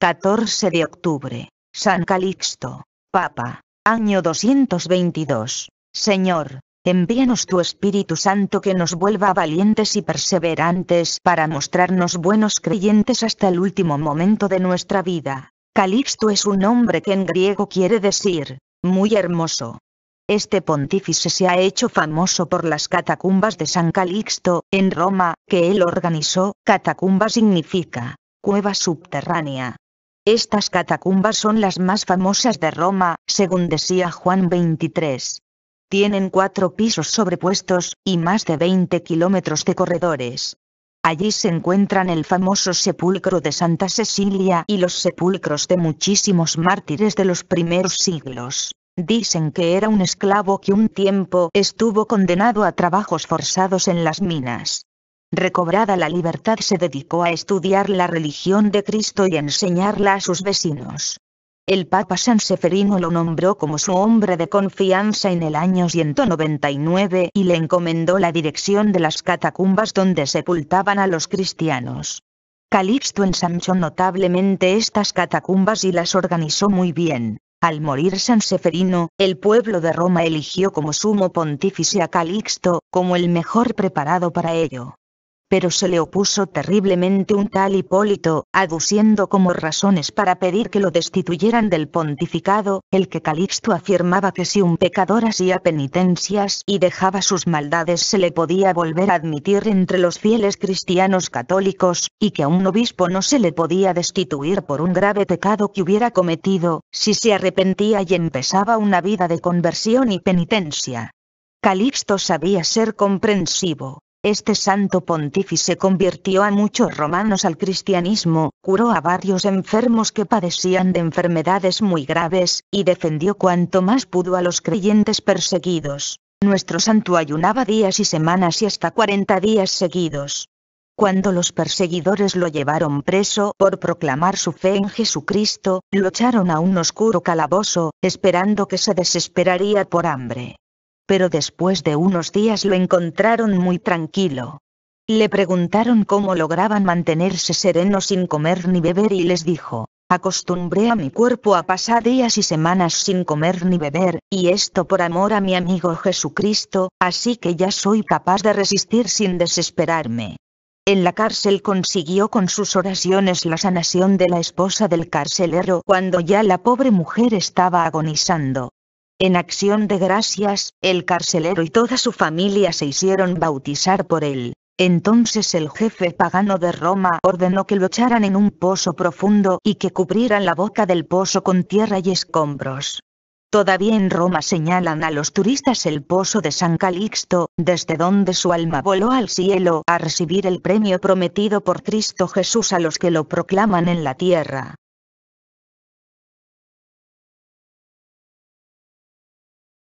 14 de octubre, San Calixto, Papa, año 222. Señor, envíanos tu Espíritu Santo que nos vuelva valientes y perseverantes para mostrarnos buenos creyentes hasta el último momento de nuestra vida. Calixto es un nombre que en griego quiere decir, muy hermoso. Este pontífice se ha hecho famoso por las catacumbas de San Calixto, en Roma, que él organizó. Catacumba significa cueva subterránea. Estas catacumbas son las más famosas de Roma, según decía Juan 23. Tienen cuatro pisos sobrepuestos, y más de 20 kilómetros de corredores. Allí se encuentran el famoso sepulcro de Santa Cecilia y los sepulcros de muchísimos mártires de los primeros siglos. Dicen que era un esclavo que un tiempo estuvo condenado a trabajos forzados en las minas. Recobrada la libertad se dedicó a estudiar la religión de Cristo y enseñarla a sus vecinos. El Papa Sanseferino lo nombró como su hombre de confianza en el año 199 y le encomendó la dirección de las catacumbas donde sepultaban a los cristianos. Calixto ensanchó notablemente estas catacumbas y las organizó muy bien. Al morir Sanseferino, el pueblo de Roma eligió como sumo pontífice a Calixto, como el mejor preparado para ello pero se le opuso terriblemente un tal Hipólito, aduciendo como razones para pedir que lo destituyeran del pontificado, el que Calixto afirmaba que si un pecador hacía penitencias y dejaba sus maldades se le podía volver a admitir entre los fieles cristianos católicos, y que a un obispo no se le podía destituir por un grave pecado que hubiera cometido, si se arrepentía y empezaba una vida de conversión y penitencia. Calixto sabía ser comprensivo, este santo pontífice convirtió a muchos romanos al cristianismo, curó a varios enfermos que padecían de enfermedades muy graves, y defendió cuanto más pudo a los creyentes perseguidos. Nuestro santo ayunaba días y semanas y hasta 40 días seguidos. Cuando los perseguidores lo llevaron preso por proclamar su fe en Jesucristo, lo echaron a un oscuro calabozo, esperando que se desesperaría por hambre pero después de unos días lo encontraron muy tranquilo. Le preguntaron cómo lograban mantenerse sereno sin comer ni beber y les dijo, acostumbré a mi cuerpo a pasar días y semanas sin comer ni beber, y esto por amor a mi amigo Jesucristo, así que ya soy capaz de resistir sin desesperarme. En la cárcel consiguió con sus oraciones la sanación de la esposa del carcelero cuando ya la pobre mujer estaba agonizando. En acción de gracias, el carcelero y toda su familia se hicieron bautizar por él. Entonces el jefe pagano de Roma ordenó que lo echaran en un pozo profundo y que cubrieran la boca del pozo con tierra y escombros. Todavía en Roma señalan a los turistas el pozo de San Calixto, desde donde su alma voló al cielo a recibir el premio prometido por Cristo Jesús a los que lo proclaman en la tierra.